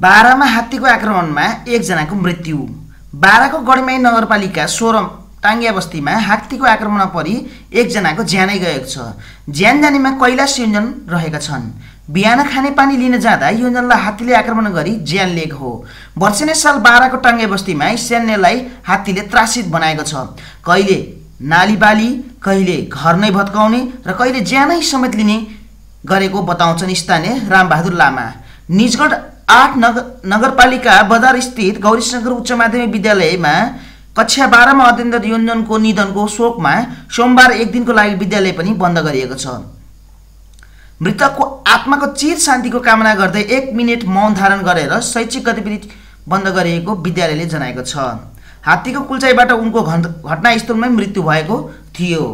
बाह्रमा हात्तीको आक्रमणमा एकजनाको मृत्यु बाह्रको गढीमाई नगरपालिका सोह्र टाङ्गिया बस्तीमा हात्तीको आक्रमण परि एकजनाको ज्यानै गएको छ ज्यान जानेमा कैलाश योजन रहेका छन् बिहान खाने पानी लिन जाँदा योजनलाई हात्तीले आक्रमण गरी ज्यान लिएको हो वर्षेने साल बाह्रको टाङ्गिया बस्तीमा सैन्यलाई हात्तीले त्रासित बनाएको छ कहिले नाली बाली कहिले घर नै भत्काउने र कहिले ज्यानै समेत लिने गरेको बताउँछन् स्थानीय रामबहादुर लामा निजगढ आठ नगर नगरपालिका बजार स्थित गौरीशङ्कर उच्च माध्यमिक विद्यालयमा कक्षा बाह्रमा अध्ययन योजनको निधनको शोकमा सोमबार एक दिनको लागि विद्यालय पनि बन्द गरिएको छ मृतकको आत्माको चिर शान्तिको कामना गर्दै एक मिनट मौन धारण गरेर शैक्षिक गतिविधि बन्द गरिएको विद्यालयले जनाएको छ हात्तीको कुल्चाइबाट उनको घटनास्थलमै मृत्यु भएको थियो